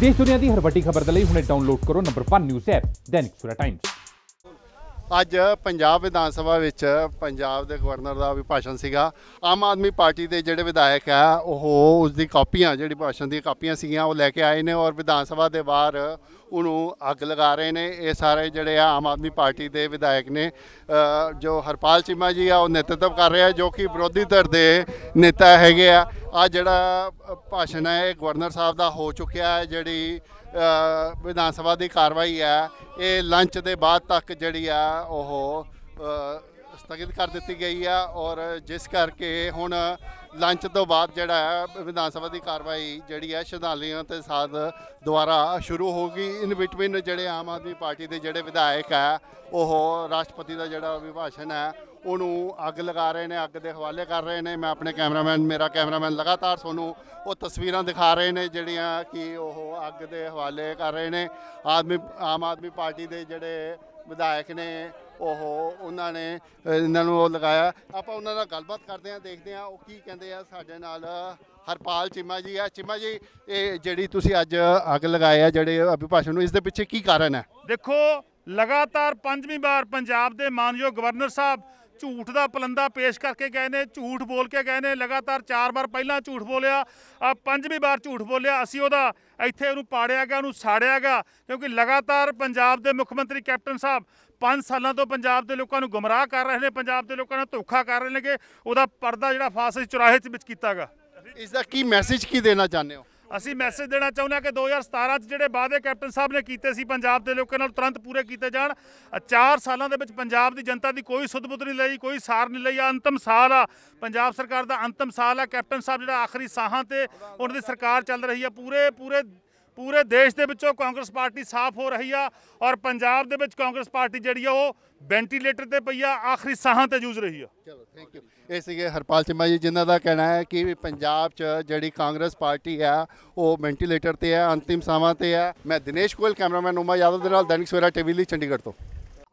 ਦੇਸ਼ ਦੁਨੀਆ ਦੀ ਹਰ ਵੱਡੀ ਖਬਰ ਦੇ ਲਈ ਹੁਣੇ ਡਾਊਨਲੋਡ ਕਰੋ ਨੰਬਰ 1 ਨਿਊਜ਼ ਐਪ ਦੈਨਿਕ ਸੂਰਤ ਟਾਈਮਸ ਅੱਜ ਪੰਜਾਬ ਵਿਧਾਨ ਸਭਾ ਵਿੱਚ ਪੰਜਾਬ ਦੇ ਗਵਰਨਰ ਦਾ ਵੀ ਭਾਸ਼ਣ ਸੀਗਾ ਆਮ ਆਦਮੀ ਪਾਰਟੀ ਦੇ ਜਿਹੜੇ ਵਿਧਾਇਕ ਆ ਉਹ ਉਸ ਦੀ ਕਾਪੀਆਂ ਜਿਹੜੀ ਭਾਸ਼ਣ ਦੀਆਂ ਕਾਪੀਆਂ ਸੀਗੀਆਂ ਉਹ ਲੈ ਕੇ ਆਏ ਨੇ ਔਰ ਵਿਧਾਨ ਸਭਾ ਦੇ ਬਾਹਰ ਉਹਨੂੰ ਅੱਗ ਲਗਾ ਰਹੇ ਨੇ ਇਹ ਸਾਰੇ ਜਿਹੜੇ ਆ ਆਮ ਆਦਮੀ ਪਾਰਟੀ ਦੇ ਵਿਧਾਇਕ ਨੇ ਜੋ ਹਰਪਾਲ ਚੀਮਾ ਜੀ ਆ ਉਹ ਨੇਤਤਵ ਕਰ ਰਿਹਾ ਜੋ ਕਿ ਵਿਰੋਧੀ ਧਿਰ ਦੇ ਨੇਤਾ ਹੈਗੇ ਆ ਆ ਜਿਹੜਾ ਭਾਸ਼ਣ ਹੈ ਇਹ ਗਵਰਨਰ ਸਾਹਿਬ ਦਾ ਹੋ ਚੁੱਕਿਆ ਹੈ ਜਿਹੜੀ ਵਿਧਾਨ ਸਭਾ ਦੀ ਕਾਰਵਾਈ ਹੈ ਇਹ ਲੰਚ ਦੇ ਬਾਅਦ ਤੱਕ ਜਿਹੜੀ ਆ ਉਹ ਸਥਗਿਤ ਕਰ ਦਿੱਤੀ ਗਈ ਆ ਔਰ ਜਿਸ ਕਰਕੇ ਹੁਣ ਲੰਚ ਤੋਂ ਬਾਅਦ ਜਿਹੜਾ ਹੈ ਵਿਧਾਨ ਸਭਾ ਦੀ ਕਾਰਵਾਈ ਜਿਹੜੀ ਹੈ ਸ਼ਰਧਾਲੂਆਂ ਤੇ ਸਾਥ ਦੁਆਰਾ ਸ਼ੁਰੂ ਹੋਗੀ ਇਨ ਬਿਟਵੀਨ ਜਿਹੜੇ ਆਮ ਆਦਮੀ ਪਾਰਟੀ ਦੇ ਜਿਹੜੇ ਵਿਧਾਇਕ ਆ ਉਹ ਰਾਸ਼ਟਰਪਤੀ ਦਾ ਜਿਹੜਾ ਅਭਿਭਾਸ਼ਣ ਹੈ ਉਹਨੂੰ ਅੱਗ ਲਗਾ ਰਹੇ ਨੇ ਅੱਗ ਦੇ ਹਵਾਲੇ ਕਰ ਰਹੇ ਨੇ ਮੈਂ ਆਪਣੇ ਕੈਮਰਾਮੈਨ ਮੇਰਾ ਕੈਮਰਾਮੈਨ ਲਗਾਤਾਰ ਤੁਹਾਨੂੰ ਉਹ ਤਸਵੀਰਾਂ ਦਿਖਾ ਰਹੇ ਨੇ ਜਿਹੜੀਆਂ ਕਿ ਉਹ ਅੱਗ ਦੇ ਹਵਾਲੇ ਕਰ ਰਹੇ ਨੇ ਆਦਮੀ ਆਮ ਆਦਮੀ ਪਾਰਟੀ ਦੇ ਜਿਹੜੇ ਵਿਧਾਇਕ ਨੇ ਉਹ ਉਹਨਾਂ ਨੇ ਇਹਨਾਂ ਨੂੰ ਉਹ ਲਗਾਇਆ ਆਪਾਂ ਉਹਨਾਂ ਨਾਲ ਗੱਲਬਾਤ ਕਰਦੇ ਆਂ ਦੇਖਦੇ ਆਂ ਉਹ ਕੀ ਕਹਿੰਦੇ ਆ ਸਾਡੇ ਨਾਲ ਹਰਪਾਲ ਚਿਮਾ ਜੀ ਆ ਚਿਮਾ ਜੀ ਇਹ ਜਿਹੜੀ ਤੁਸੀਂ ਅੱਜ ਅੱਗ ਲਗਾਇਆ ਜਿਹੜੇ ਅਭਿਭਾਸ਼ਣ ਨੂੰ ਇਸ ਦੇ ਪਿੱਛੇ ਕੀ ਕਾਰਨ ਹੈ ਦੇਖੋ ਲਗਾਤਾਰ ਪੰਜਵੀਂ ਵਾਰ ਪੰਜਾਬ ਦੇ ਮਾਨਯੋਗ ਗਵਰਨਰ ਸਾਹਿਬ ਝੂਠ ਦਾ ਪਲੰਦਾ ਪੇਸ਼ ਕਰਕੇ ਗਏ ਨੇ ਝੂਠ ਬੋਲ ਕੇ ਗਏ ਨੇ ਲਗਾਤਾਰ ਚਾਰ ਵਾਰ ਪਹਿਲਾਂ ਝੂਠ ਬੋਲਿਆ ਆ ਪੰਜਵੀਂ ਵਾਰ ਝੂਠ ਬੋਲਿਆ ਅਸੀਂ ਉਹਦਾ ਇੱਥੇ ਉਹਨੂੰ ਪਾੜਿਆ ਗਿਆ ਉਹਨੂੰ ਸਾੜਿਆ ਗਿਆ ਕਿਉਂਕਿ ਲਗਾਤਾਰ ਪੰਜਾਬ ਦੇ ਮੁੱਖ ਮੰਤਰੀ ਕੈਪਟਨ ਸਾਹਿਬ 5 ਸਾਲਾਂ ਤੋਂ ਪੰਜਾਬ ਦੇ ਲੋਕਾਂ ਨੂੰ ਗੁੰਮਰਾਹ ਕਰ ਰਹੇ ਨੇ ਪੰਜਾਬ ਦੇ ਲੋਕਾਂ ਨਾਲ ਧੋਖਾ ਕਰ ਰਹੇ ਨੇਗੇ ਉਹਦਾ ਪਰਦਾ ਜਿਹੜਾ ਫਾਸਿਸ ਚੁਰਾਹੇ 'ਚ ਵਿੱਚ ਕੀਤਾਗਾ ਇਸ ਦਾ ਕੀ ਮੈਸੇਜ ਕੀ ਦੇਣਾ ਚਾਹੁੰਦੇ ਹੋ ਅਸੀਂ ਮੈਸੇਜ ਦੇਣਾ ਚਾਹੁੰਦੇ ਆ ਕਿ 2017 'ਚ ਜਿਹੜੇ ਵਾਅਦੇ ਕੈਪਟਨ ਸਾਹਿਬ ਨੇ ਕੀਤੇ ਸੀ ਪੰਜਾਬ ਦੇ ਲੋਕਾਂ ਨਾਲ ਤੁਰੰਤ ਪੂਰੇ ਕੀਤੇ ਜਾਣ 4 ਸਾਲਾਂ ਦੇ ਵਿੱਚ ਪੰਜਾਬ ਦੀ ਜਨਤਾ ਦੀ ਕੋਈ ਸੁਧਬੁੱਧ ਨਹੀਂ ਲਈ ਕੋਈ ਸਾਰ ਨਹੀਂ ਲਈ ਆ ਅੰਤਮ ਸਾਲ ਆ ਪੰਜਾਬ ਸਰਕਾਰ ਦਾ ਅੰਤਮ ਸਾਲ ਆ ਕੈਪਟਨ ਸਾਹਿਬ ਜਿਹੜਾ ਆਖਰੀ ਸਾਹਾਂ ਤੇ ਉਹਨਾਂ ਦੀ ਸਰਕਾਰ ਚੱਲ ਰਹੀ ਆ ਪੂਰੇ ਪੂਰੇ ਪੂਰੇ ਦੇਸ਼ ਦੇ ਵਿੱਚੋਂ ਕਾਂਗਰਸ ਪਾਰਟੀ ਸਾਫ਼ ਹੋ ਰਹੀ ਆ ਔਰ ਪੰਜਾਬ ਦੇ ਵਿੱਚ ਕਾਂਗਰਸ ਪਾਰਟੀ ਜਿਹੜੀ ਆ ਉਹ ਵੈਂਟੀਲੇਟਰ ਤੇ ਪਈ ਆ ਆਖਰੀ ਸਾਹਾਂ ਤੇ ਜੂਝ ਰਹੀ ਆ ਚਲੋ ਥੈਂਕ ਯੂ ਇਹ ਸੀਗੇ ਹਰਪਾਲ ਚਿਮਾ ਜੀ ਜਿਨ੍ਹਾਂ ਦਾ ਕਹਿਣਾ ਹੈ ਕਿ ਪੰਜਾਬ 'ਚ ਜਿਹੜੀ ਕਾਂਗਰਸ ਪਾਰਟੀ ਆ ਉਹ ਵੈਂਟੀਲੇਟਰ ਤੇ ਆ ਅੰਤਿਮ ਸਾਹਾਂ ਤੇ ਆ ਮੈਂ ਦਿਨੇਸ਼ ਕੋਲ ਕੈਮਰਾਮੈਨ ਉਮਾ ਯਾਦਵ ਦੇ ਨਾਲ ਦੈਨਿਕ ਸਵੇਰਾ ਟੀਵੀ ਲਈ ਚੰਡੀਗੜ੍ਹ ਤੋਂ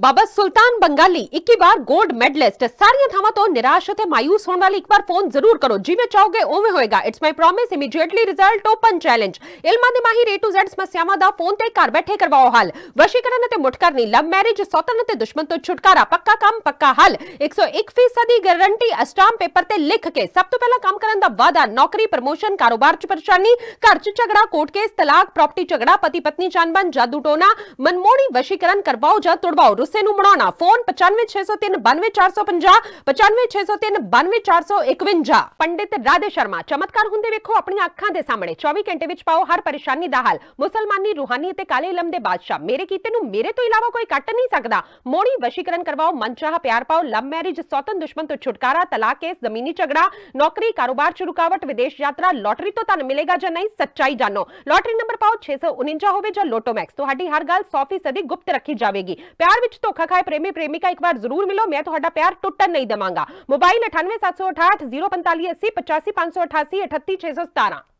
ਬਾਬਾ ਸੁਲਤਾਨ ਬੰਗਾਲੀ 21 ਵਾਰ 골ਡ ਮੈਡਲਿਸਟ ਸਾਰੀਆਂ ਥਾਵਾਂ ਤੋਂ ਨਿਰਾਸ਼ ਅਤੇ ਮਾਇੂਸ ਹੋਣ ਵਾਲੀ ਇੱਕ ਵਾਰ ਫੋਨ ਜ਼ਰੂਰ ਕਰੋ ਜਿਵੇਂ ਚਾਹੋਗੇ ਉਵੇਂ ਹੋਏਗਾ it's my promise immediately result open challenge ਇਲਮਾ ਦੇ ਮਾਹਿਰ ਏ ਟੂ ਜ਼ੈਡ ਸਮੱਸਿਆਵਾਂ ਦਾ ਫੋਨ ਤੇ ਘਰ ਬੈਠੇ ਕਰਵਾਓ ਹੱਲ ਵਸ਼ੀਕਰਨ ਅਤੇ ਮੁਟਕਰਨੀ ਲਵ ਮੈਰਿਜ ਸੌਤਨ ਅਤੇ ਦੁਸ਼ਮਣ ਤੋਂ ਛੁਟਕਾਰਾ ਪੱਕਾ ਕੰਮ ਪੱਕਾ ਹੱਲ 101% ਦੀ ਗਾਰੰਟੀ ਅਸਟਾਮ ਪੇਪਰ ਤੇ ਲਿਖ ਕੇ ਸਭ ਤੋਂ ਪਹਿਲਾਂ ਕੰਮ ਕਰਨ ਦਾ ਵਾਅਦਾ ਨੌਕਰੀ ਪ੍ਰਮੋਸ਼ਨ ਕਾਰੋਬਾਰ 'ਚ ਪਰੇਸ਼ਾਨੀ ਘਰ 'ਚ ਝਗੜਾ ਕੋਰਟ ਕੇਸ ਤਲਾਕ ਪ੍ਰਾਪਰਟੀ ਝਗੜਾ ਪਤੀ ਪਤਨੀ ਜਾਨਬਨ ਜਾਦੂ ਟੋਨਾ ਮਨਮੋਣੀ ਵਸ਼ੀਕਰਨ ਕਰਵਾਓ ਜਾਂ ਤੁੜਵਾਓ ਗੁੱਸੇ ਨੂੰ ਬਣਾਉਣਾ ਫੋਨ 9560392450 9560392451 ਪੰਡਿਤ ਰਾਧੇ ਸ਼ਰਮਾ ਚਮਤਕਾਰ ਹੁੰਦੇ ਵੇਖੋ ਆਪਣੀਆਂ ਅੱਖਾਂ ਦੇ ਸਾਹਮਣੇ 24 ਘੰਟੇ ਵਿੱਚ ਪਾਓ ਹਰ ਪਰੇਸ਼ਾਨੀ ਦਾ ਹੱਲ ਮੁਸਲਮਾਨੀ ਰੂਹਾਨੀ ਅਤੇ ਕਾਲੇ ਇਲਮ ਦੇ ਬਾਦਸ਼ਾਹ ਮੇਰੇ ਕੀਤੇ ਨੂੰ ਮੇਰੇ ਤੋਂ ਇਲਾਵਾ ਕੋਈ ਕੱਟ ਨਹੀਂ ਸਕਦਾ ਮੋੜੀ ਵਸ਼ੀਕਰਨ ਕਰਵਾਓ ਮਨਚਾਹ ਪਿਆਰ ਪਾਓ ਲਵ ਮੈਰਿਜ ਸੌਤਨ ਦੁਸ਼ਮਣ ਤੋਂ ਛੁਟਕਾਰਾ ਤਲਾਕ ਕੇਸ ਜ਼ਮੀਨੀ ਝਗੜਾ ਨੌਕਰੀ ਕਾਰੋਬਾਰ ਚ ਰੁਕਾਵਟ ਵਿਦੇਸ਼ ਯਾਤਰਾ ਲੋਟਰੀ ਤੋਂ ਤੁਹਾਨੂੰ ਮਿਲੇਗਾ ਜਾਂ ਨਹੀਂ ਸੱਚਾਈ ਜਾਣੋ ਲੋਟਰੀ ਨੰਬਰ ਪਾਓ 649 ਹੋਵੇ ਜਾਂ ਲੋਟੋ ਮੈਕਸ ਤੁਹਾਡੀ ਹਰ ਗੱਲ 100% ਗੁਪਤ ਰੱਖੀ ਜਾਵੇਗੀ ਪਿਆਰ ਵਿੱਚ ਕੁਝ ਧੋਖਾ ਖਾਏ ਪ੍ਰੇਮੀ ਪ੍ਰੇਮਿਕਾ ਇੱਕ ਵਾਰ ਜ਼ਰੂਰ ਮਿਲੋ ਮੈਂ ਤੁਹਾਡਾ ਪਿਆਰ ਟੁੱਟਣ ਨਹੀਂ ਦੇਵਾਂਗਾ ਮੋਬਾਈਲ 98768 04580